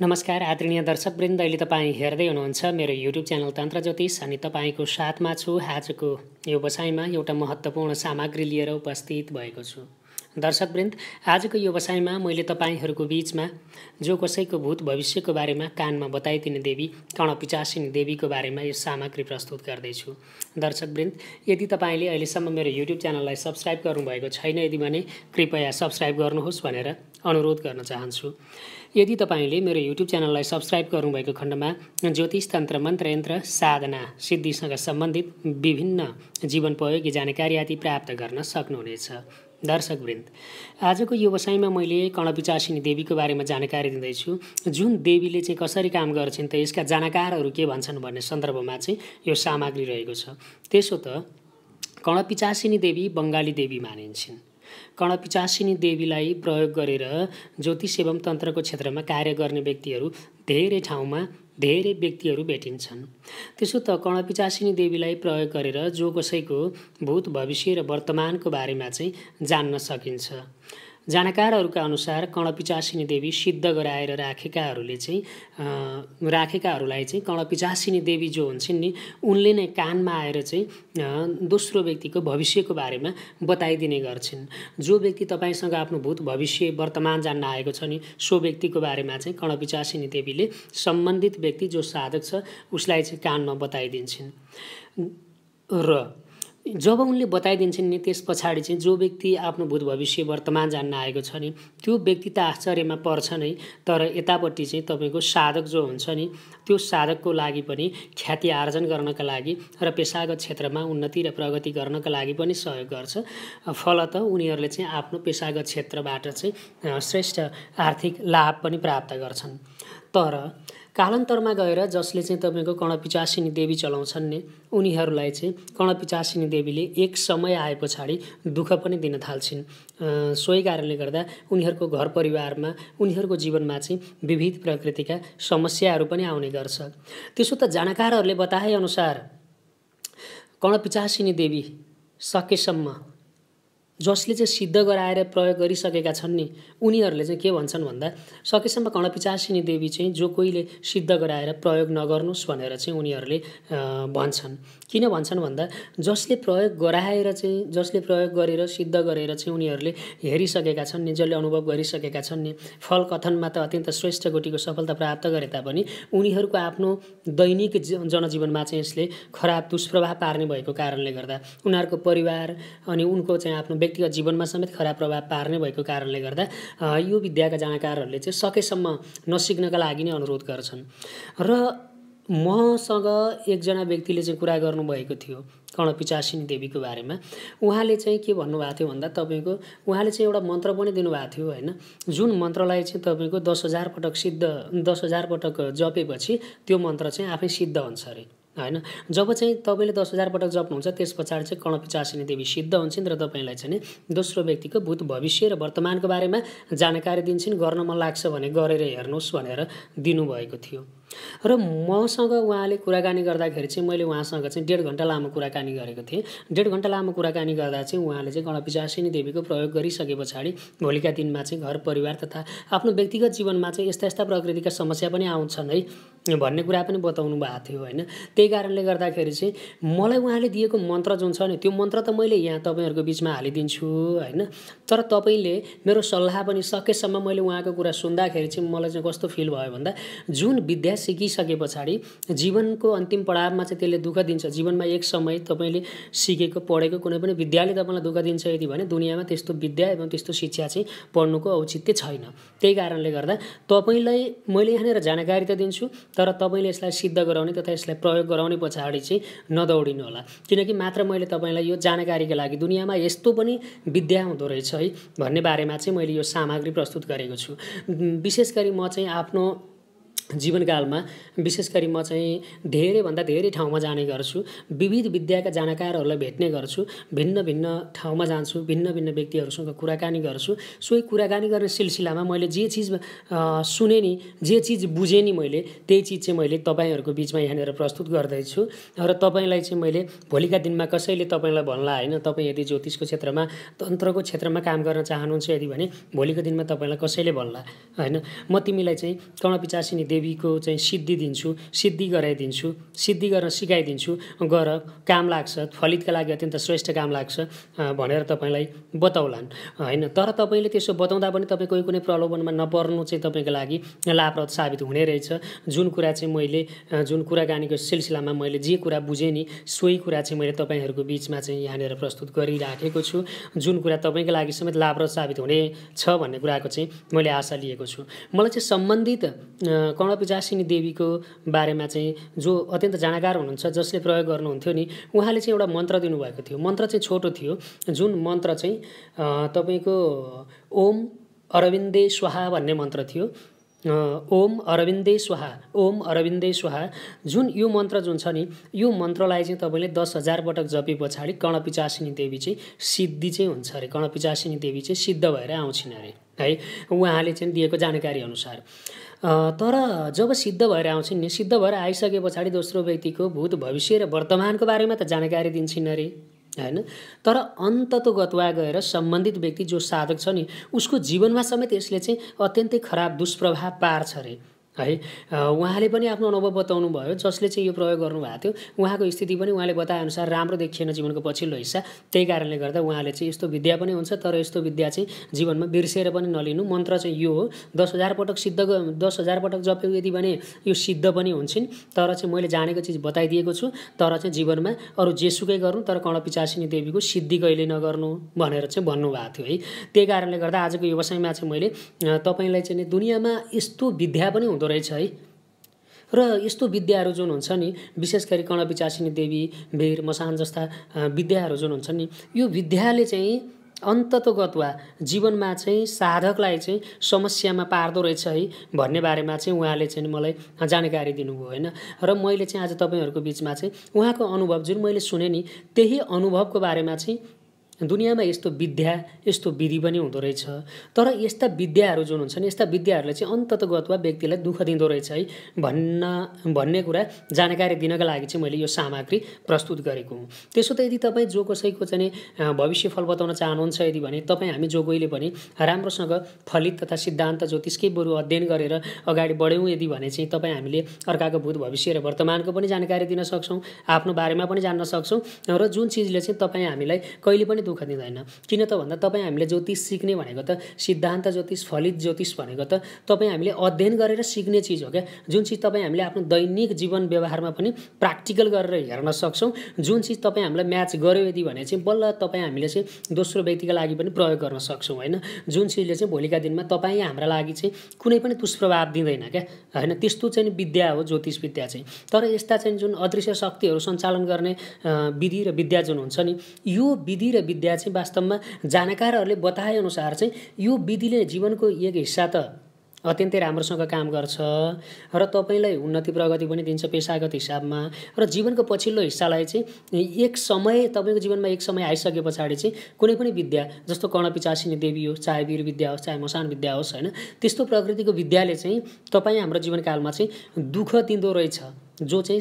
नमस्कार आदरणीय दर्शकवृन्द अहिले तपाईँ हेर्दै हुनुहुन्छ मेरो युट्युब च्यानल तन्त्र ज्योतिष अनि तपाईँको साथमा छु आजको यो एउटा महत्त्वपूर्ण सामग्री लिएर उपस्थित भएको छु दर्शक वृन्द आजको यो मैले तपाईँहरूको बिचमा जो कसैको भूत भविष्यको बारेमा कानमा बताइदिने देवी कणपिचासिनी देवीको बारेमा यो सामग्री प्रस्तुत गर्दैछु दर्शकवृन्द यदि तपाईँले अहिलेसम्म मेरो युट्युब च्यानललाई सब्सक्राइब गर्नुभएको छैन यदि भने कृपया सब्सक्राइब गर्नुहोस् भनेर अनुरोध गर्न चाहन्छु यदि तपाईँले मेरो युट्युब च्यानललाई सब्सक्राइब गर्नुभएको खण्डमा ज्योतिष तन्त्र यन्त्र साधना सिद्धिसँग सम्बन्धित विभिन्न जीवनपयोगी जानकारी आदि प्राप्त गर्न सक्नुहुनेछ दर्शक वृन्द आजको यो व्यवसायमा मैले कणपिचासिनी देवीको बारेमा जानकारी दिँदैछु जुन देवीले चाहिँ कसरी काम गर्छन् त यसका जानकारहरू के भन्छन् भन्ने सन्दर्भमा चाहिँ यो सामग्री रहेको छ त्यसो त कणपिचासिनी देवी बङ्गाली देवी मानिन्छन् कणपिचासिनी देवीलाई प्रयोग गरेर ज्योतिष एवं तन्त्रको क्षेत्रमा कार्य गर्ने व्यक्तिहरू धेरै ठाउँमा धेरै व्यक्तिहरू भेटिन्छन् त्यसो त कणपिचासिनी देवीलाई प्रयोग गरेर जो कसैको भूत भविष्य र वर्तमानको बारेमा चाहिँ जान्न सकिन्छ जानकारहरूका अनुसार कणपिचासिनी देवी सिद्ध गराएर राखेकाहरूले चाहिँ राखेकाहरूलाई चाहिँ कणपिचासिनी देवी जो हुन्छन् नि उनले नै कानमा आएर चाहिँ दोस्रो व्यक्तिको भविष्यको बारेमा बताइदिने गर्छिन् जो व्यक्ति तपाईँसँग आफ्नो भूत भविष्य वर्तमान जान्न आएको छ नि सो व्यक्तिको बारेमा चाहिँ कणपिचासिनी देवीले सम्बन्धित व्यक्ति जो साधक छ उसलाई चाहिँ कानमा बताइदिन्छन् र जब उनले बताइदिन्छन् नि त्यस पछाडि चाहिँ जो व्यक्ति आफ्नो भूत भविष्य वर्तमान जान्न आएको छ नि त्यो व्यक्ति त आश्चर्यमा पर्छ नै तर यतापट्टि चाहिँ तपाईँको साधक जो हुन्छ नि त्यो साधकको लागि पनि ख्याति आर्जन गर्नका लागि र पेसागत क्षेत्रमा उन्नति र प्रगति गर्नका लागि पनि सहयोग गर्छ फलत उनीहरूले चाहिँ आफ्नो पेसागत क्षेत्रबाट चाहिँ श्रेष्ठ आर्थिक लाभ पनि प्राप्त गर्छन् तर कालान्तरमा गएर जसले चाहिँ तपाईँको कर्णपिचासिनी देवी चलाउँछन् नि उनीहरूलाई चाहिँ कर्णपिचासिनी देवीले एक समय आए पछाडि दुःख पनि दिन थाल्छिन् सोही कारणले गर्दा उनीहरूको घर परिवारमा उनीहरूको जीवनमा चाहिँ विविध प्रकृतिका समस्याहरू पनि आउने गर्छ त्यसो त जानकारहरूले बताएअनुसार कर्णपिचासिनी देवी सकेसम्म जसले चाहिँ सिद्ध गराएर प्रयोग गरिसकेका छन् नि उनीहरूले चाहिँ के भन्छन् भन्दा सकेसम्म कणपिचासिनी देवी चाहिँ जो कोहीले सिद्ध गराएर प्रयोग नगर्नुहोस् भनेर चाहिँ उनीहरूले भन्छन् किन भन्छन् भन्दा जसले प्रयोग गराएर चाहिँ जसले प्रयोग गरेर सिद्ध गरेर चाहिँ उनीहरूले हेरिसकेका छन् नि जसले अनुभव गरिसकेका छन् नि फल कथनमा त अत्यन्त श्रेष्ठ गोटीको सफलता प्राप्त गरे तापनि उनीहरूको आफ्नो दैनिक जनजीवनमा चाहिँ यसले खराब दुष्प्रभाव पार्ने भएको कारणले गर्दा उनीहरूको परिवार अनि उनको चाहिँ आफ्नो व्यक्तिगत जीवनमा समेत खराब प्रभाव पार्ने भएको कारणले गर्दा यो विद्याका जानकारहरूले चाहिँ सकेसम्म नसिक्नका लागि नै अनुरोध गर्छन् र मसँग एकजना व्यक्तिले चाहिँ कुरा गर्नुभएको थियो कर्णपिचासिनी देवीको बारेमा उहाँले चाहिँ के भन्नुभएको थियो भन्दा तपाईँको उहाँले चाहिँ एउटा मन्त्र पनि दिनुभएको थियो होइन जुन मन्त्रलाई चाहिँ तपाईँको दस हजार पटक सिद्ध दस हजार पटक जपेपछि त्यो मन्त्र चाहिँ आफै सिद्ध हुन्छ अरे होइन जब चाहिँ तपाईँले दस हजारपटक जप्नुहुन्छ त्यस पछाडि चाहिँ कणपिचासिनी देवी सिद्ध हुन्छन् र तपाईँलाई चाहिँ दोस्रो व्यक्तिको भूत भविष्य र वर्तमानको बारेमा जानकारी दिन्छन् गर्न मन लाग्छ भने गरेर हेर्नुहोस् भनेर दिनुभएको थियो र मसँग उहाँले कुराकानी गर्दाखेरि चाहिँ मैले उहाँसँग चाहिँ डेढ घन्टा लामो कुराकानी गरेको थिएँ डेढ घन्टा लामो कुराकानी गर्दा चाहिँ उहाँले चाहिँ गणपिचासिनी देवीको प्रयोग गरिसके पछाडि भोलिका दिनमा चाहिँ घर परिवार तथा आफ्नो व्यक्तिगत जीवनमा चाहिँ यस्ता यस्ता प्रकृतिका समस्या पनि आउँछन् है भन्ने कुरा पनि बताउनु भएको थियो होइन त्यही कारणले गर्दाखेरि चाहिँ मलाई उहाँले दिएको मन्त्र जुन छ नि त्यो मन्त्र त मैले यहाँ तपाईँहरूको बिचमा हालिदिन्छु होइन तर तपाईँले मेरो सल्लाह पनि सकेसम्म मैले उहाँको कुरा सुन्दाखेरि चाहिँ मलाई चाहिँ कस्तो फिल भयो भन्दा जुन विद्या सिकिसके पछाडि जीवनको अन्तिम पडावमा चाहिँ त्यसले दुःख दिन्छ जीवनमा एक समय तपाईँले सिकेको पढेको कुनै पनि विद्याले तपाईँलाई दुःख दिन्छ यदि भने दुनियाँमा त्यस्तो विद्या एवं त्यस्तो शिक्षा चाहिँ पढ्नुको औचित्य छैन त्यही कारणले गर्दा तपाईँलाई मैले यहाँनिर जानकारी त दिन्छु तर तपाईँले यसलाई सिद्ध गराउने तथा यसलाई प्रयोग गराउने पछाडि चाहिँ होला किनकि मात्र मैले तपाईँलाई यो जानकारीको लागि दुनियाँमा यस्तो पनि विद्या हुँदो रहेछ है भन्ने बारेमा चाहिँ मैले यो सामग्री प्रस्तुत गरेको छु विशेष गरी म चाहिँ आफ्नो जीवनकालमा विशेष गरी म चाहिँ धेरैभन्दा धेरै ठाउँमा जाने गर्छु विविध विद्याका जानकारहरूलाई भेट्ने गर्छु भिन्न भिन्न ठाउँमा जान्छु भिन्न भिन्न व्यक्तिहरूसँग कुराकानी गर्छु सोही कुराकानी गर्ने सिलसिलामा मैले जे चिज सुने नि जे चिज बुझेँ नि मैले त्यही चिज चाहिँ मैले तपाईँहरूको बिचमा यहाँनिर प्रस्तुत गर्दैछु र तपाईँलाई चाहिँ मैले भोलिका दिनमा कसैले तपाईँलाई भन्ला होइन तपाईँ यदि ज्योतिषको क्षेत्रमा तन्त्रको क्षेत्रमा काम गर्न चाहनुहुन्छ यदि भने भोलिको दिनमा तपाईँलाई कसैले भन्ला होइन म तिमीलाई चाहिँ कणपिचासिनी देवी देवीको चाहिँ सिद्धि दिन्छु सिद्धि गराइदिन्छु सिद्धि गर्न सिकाइदिन्छु गर काम लाग्छ फलितका लागि अत्यन्त श्रेष्ठ काम लाग्छ भनेर तपाईँलाई बताउलान् होइन तर तपाईँले त्यसो बताउँदा पनि तपाईँ कोही कुनै प्रलोभनमा नपर्नु चाहिँ तपाईँको लागि लाभप्रद साबित हुने रहेछ जुन कुरा चाहिँ मैले जुन कुराकानीको सिलसिलामा मैले जे कुरा बुझेँ नि सोही कुरा चाहिँ मैले तपाईँहरूको बिचमा चाहिँ यहाँनिर प्रस्तुत गरिराखेको छु जुन कुरा तपाईँको लागि समेत लाभप्रद साबित हुने छ भन्ने कुराको चाहिँ मैले आशा लिएको छु मलाई चाहिँ सम्बन्धित कर्णपूजासिनी देवीको बारेमा चाहिँ जो अत्यन्त जानकार हुनुहुन्छ जसले प्रयोग गर्नुहुन्थ्यो नि उहाँले चाहिँ एउटा मन्त्र दिनुभएको थियो मन्त्र चाहिँ छोटो थियो जुन मन्त्र चाहिँ तपाईँको ओम अरविन्दे स्वाहा भन्ने मन्त्र थियो ओम अरविन्दे स्वाहा ओम अरविन्दे स्वाहा जुन यो मन्त्र जुन छ नि यो मन्त्रलाई चाहिँ तपाईँले दस हजार पटक जपे पछाडि कणपिचासिनी देवी चाहिँ सिद्धि चाहिँ हुन्छ अरे कणपिचासिनी देवी चाहिँ सिद्ध भएर आउँछिन् अरे है उहाँले चाहिँ दिएको जानकारी अनुसार तर जब सिद्ध भएर आउँछिन् नि सिद्ध भएर आइसके पछाडि दोस्रो व्यक्तिको भूत भविष्य र वर्तमानको बारेमा त जानकारी दिन्छन् अरे होइन तर अन्ततो गतवा गएर सम्बन्धित व्यक्ति जो साधक छ नि उसको जीवनमा समेत यसले चाहिँ अत्यन्तै खराब दुष्प्रभाव पार्छ अरे है उहाँले पनि आफ्नो अनुभव बताउनु भयो जसले चाहिँ यो प्रयोग गर्नुभएको थियो उहाँको स्थिति पनि उहाँले बताएअनुसार राम्रो देखिएन जीवनको पछिल्लो हिस्सा त्यही कारणले गर्दा उहाँले चाहिँ यस्तो विद्या पनि हुन्छ तर यस्तो विद्या चाहिँ जीवनमा बिर्सेर पनि नलिनु मन्त्र चाहिँ यो हो दस हजार पटक सिद्ध दस हजार पटक जप्यो यदि भने यो सिद्ध पनि हुन्छन् तर चाहिँ मैले जानेको चिज बताइदिएको छु तर चाहिँ जीवनमा अरू जेसुकै गर्नु तर पिचासिनी देवीको सिद्धि कहिले नगर्नु भनेर चाहिँ भन्नुभएको थियो है त्यही कारणले गर्दा आजको व्यवसायमा चाहिँ मैले तपाईँलाई चाहिँ दुनियाँमा यस्तो विद्या पनि हुँदो रहेछ है र यस्तो विद्याहरू जुन हुन्छ नि विशेष गरी कर्णविचासिनी देवी भेर मसान जस्ता विद्याहरू जुन हुन्छ नि यो विद्याले चाहिँ अन्ततगत वा जीवनमा चाहिँ साधकलाई चाहिँ समस्यामा पार्दो रहेछ है भन्ने बारेमा चाहिँ उहाँले चाहिँ मलाई जानकारी दिनुभयो होइन र मैले चाहिँ आज तपाईँहरूको बिचमा चाहिँ उहाँको अनुभव जुन मैले सुने नि त्यही अनुभवको बारेमा चाहिँ दुनियाँमा यस्तो विद्या यस्तो विधि पनि हुँदो रहेछ तर यस्ता विद्याहरू जुन हुन्छन् यस्ता विद्याहरूले चाहिँ अन्ततगत वा व्यक्तिलाई दुःख दिँदो रहेछ है भन्न भन्ने कुरा जानकारी दिनका लागि चाहिँ मैले यो सामग्री प्रस्तुत गरेको हुँ त्यसो त यदि तपाईँ जो कसैको चाहिँ भविष्यफल बताउन चाहनुहुन्छ यदि भने तपाईँ हामी जो कोहीले भने राम्रोसँग फलित तथा सिद्धान्त ज्योतिषकै बरु अध्ययन गरेर अगाडि बढ्यौँ यदि भने चाहिँ तपाईँ हामीले अर्काको भूत भविष्य र वर्तमानको पनि जानकारी दिन सक्छौँ आफ्नो बारेमा पनि जान्न सक्छौँ र जुन चिजले चाहिँ तपाईँ हामीलाई कहिले पनि दुःख दिँदैन किन त भन्दा तपाईँ हामीले ज्योतिष सिक्ने भनेको त सिद्धान्त ज्योतिष फलित ज्योतिष भनेको त तपाईँ हामीले अध्ययन गरेर सिक्ने चिज हो क्या जुन चिज तपाईँ हामीले आफ्नो दैनिक जीवन व्यवहारमा पनि प्र्याक्टिकल गरेर हेर्न सक्छौँ जुन चिज तपाईँ हामीलाई म्याच गऱ्यो यदि भने चाहिँ बल्ल तपाईँ हामीले चाहिँ दोस्रो व्यक्तिका लागि पनि प्रयोग गर्न सक्छौँ होइन जुन चिजले चाहिँ भोलिका दिनमा तपाईँ हाम्रा लागि चाहिँ कुनै पनि दुष्प्रभाव दिँदैन क्या होइन त्यस्तो चाहिँ विद्या हो ज्योतिष विद्या चाहिँ तर यस्ता चाहिँ जुन अदृश्य शक्तिहरू सञ्चालन गर्ने विधि र विद्या जुन हुन्छ नि यो विधि र विद्या चाहिँ वास्तवमा जानकारहरूले बताएअनुसार चाहिँ यो विधिले जीवनको एक हिस्सा त अत्यन्तै राम्रोसँग काम गर्छ र तपाईँलाई उन्नति प्रगति पनि दिन्छ पेसागत हिसाबमा र जीवनको पछिल्लो हिस्सालाई चाहिँ एक समय तपाईँको जीवनमा एक समय आइसके पछाडि चाहिँ कुनै पनि विद्या जस्तो कर्णपिचासिनी देवी होस् चाहे वीर विद्या होस् चाहे मसान विद्या होस् होइन त्यस्तो प्रकृतिको विद्याले चाहिँ तपाईँ हाम्रो जीवनकालमा चाहिँ दुःख दिँदो रहेछ जो चाहिँ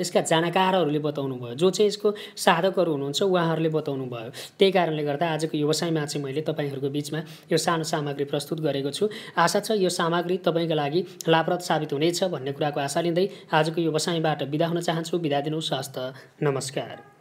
यसका जानकारहरूले बताउनु भयो जो चाहिँ यसको साधकहरू हुनुहुन्छ उहाँहरूले बताउनु भयो त्यही कारणले गर्दा आजको व्यवसायमा चाहिँ मैले तपाईँहरूको बिचमा यो सानो सामग्री प्रस्तुत गरेको छु आशा छ यो सामग्री तपाईँको लागि लाभप्रद साबित हुनेछ भन्ने कुराको आशा लिँदै आजको व्यवसायबाट बिदा हुन चाहन्छु बिदा दिनुहोस् हस्त नमस्कार